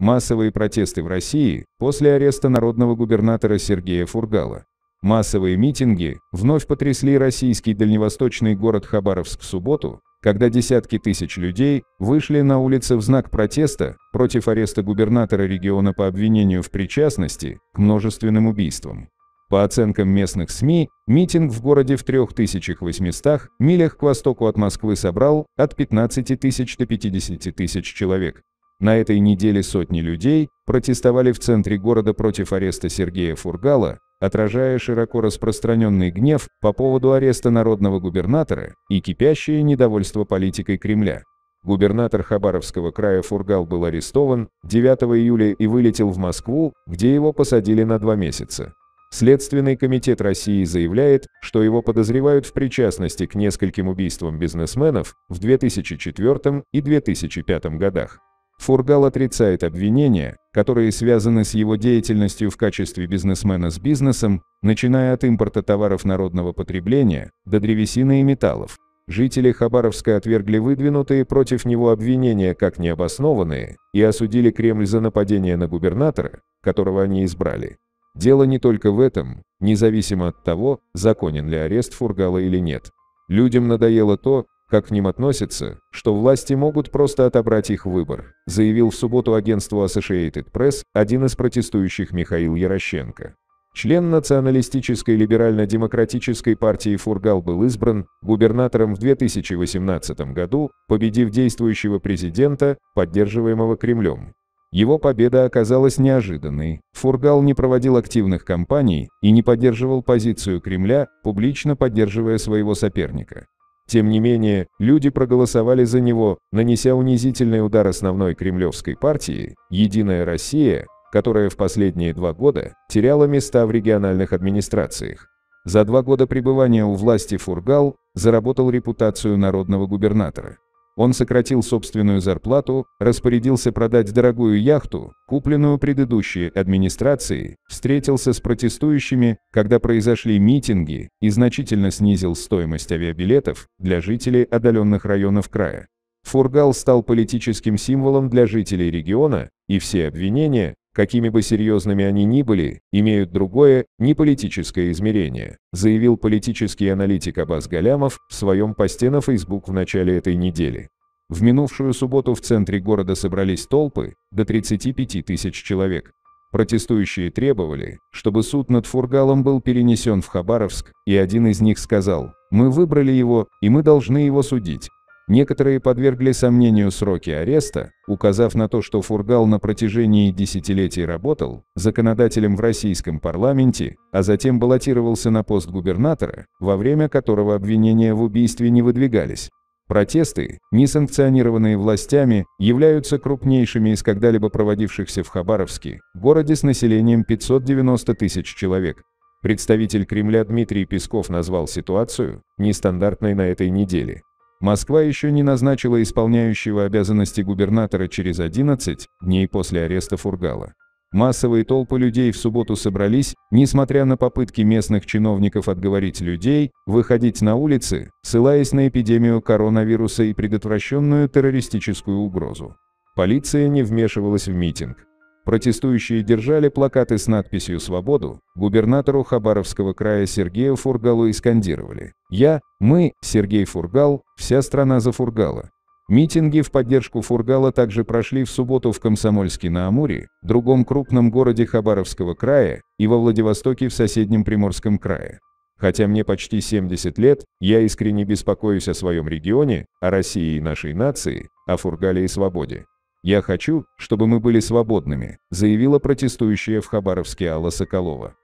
Массовые протесты в России после ареста народного губернатора Сергея Фургала. Массовые митинги вновь потрясли российский дальневосточный город Хабаровск в субботу, когда десятки тысяч людей вышли на улицы в знак протеста против ареста губернатора региона по обвинению в причастности к множественным убийствам. По оценкам местных СМИ, митинг в городе в 3800 милях к востоку от Москвы собрал от 15 тысяч до 50 тысяч человек. На этой неделе сотни людей протестовали в центре города против ареста Сергея Фургала, отражая широко распространенный гнев по поводу ареста народного губернатора и кипящее недовольство политикой Кремля. Губернатор Хабаровского края Фургал был арестован 9 июля и вылетел в Москву, где его посадили на два месяца. Следственный комитет России заявляет, что его подозревают в причастности к нескольким убийствам бизнесменов в 2004 и 2005 годах. Фургал отрицает обвинения, которые связаны с его деятельностью в качестве бизнесмена с бизнесом, начиная от импорта товаров народного потребления до древесины и металлов. Жители Хабаровска отвергли выдвинутые против него обвинения как необоснованные и осудили Кремль за нападение на губернатора, которого они избрали. Дело не только в этом, независимо от того, законен ли арест Фургала или нет. Людям надоело то, как к ним относятся, что власти могут просто отобрать их выбор, заявил в субботу агентству Associated Press один из протестующих Михаил Ярощенко. Член Националистической либерально-демократической партии Фургал был избран губернатором в 2018 году, победив действующего президента, поддерживаемого Кремлем. Его победа оказалась неожиданной. Фургал не проводил активных кампаний и не поддерживал позицию Кремля, публично поддерживая своего соперника. Тем не менее, люди проголосовали за него, нанеся унизительный удар основной кремлевской партии «Единая Россия», которая в последние два года теряла места в региональных администрациях. За два года пребывания у власти Фургал заработал репутацию народного губернатора. Он сократил собственную зарплату, распорядился продать дорогую яхту, купленную предыдущей администрацией, встретился с протестующими, когда произошли митинги, и значительно снизил стоимость авиабилетов для жителей отдаленных районов края. Фургал стал политическим символом для жителей региона, и все обвинения, какими бы серьезными они ни были, имеют другое, неполитическое измерение, заявил политический аналитик Абаз Галямов в своем посте на Facebook в начале этой недели. В минувшую субботу в центре города собрались толпы, до 35 тысяч человек. Протестующие требовали, чтобы суд над Фургалом был перенесен в Хабаровск, и один из них сказал, «Мы выбрали его, и мы должны его судить, Некоторые подвергли сомнению сроки ареста, указав на то, что Фургал на протяжении десятилетий работал законодателем в российском парламенте, а затем баллотировался на пост губернатора, во время которого обвинения в убийстве не выдвигались. Протесты, несанкционированные властями, являются крупнейшими из когда-либо проводившихся в Хабаровске, городе с населением 590 тысяч человек. Представитель Кремля Дмитрий Песков назвал ситуацию нестандартной на этой неделе. Москва еще не назначила исполняющего обязанности губернатора через 11 дней после ареста Фургала. Массовые толпы людей в субботу собрались, несмотря на попытки местных чиновников отговорить людей, выходить на улицы, ссылаясь на эпидемию коронавируса и предотвращенную террористическую угрозу. Полиция не вмешивалась в митинг. Протестующие держали плакаты с надписью «Свободу», губернатору Хабаровского края Сергею Фургалу и скандировали «Я, мы, Сергей Фургал, вся страна за Фургала». Митинги в поддержку Фургала также прошли в субботу в Комсомольске-на-Амуре, другом крупном городе Хабаровского края, и во Владивостоке в соседнем Приморском крае. Хотя мне почти 70 лет, я искренне беспокоюсь о своем регионе, о России и нашей нации, о Фургале и свободе. «Я хочу, чтобы мы были свободными», заявила протестующая в Хабаровске Алла Соколова.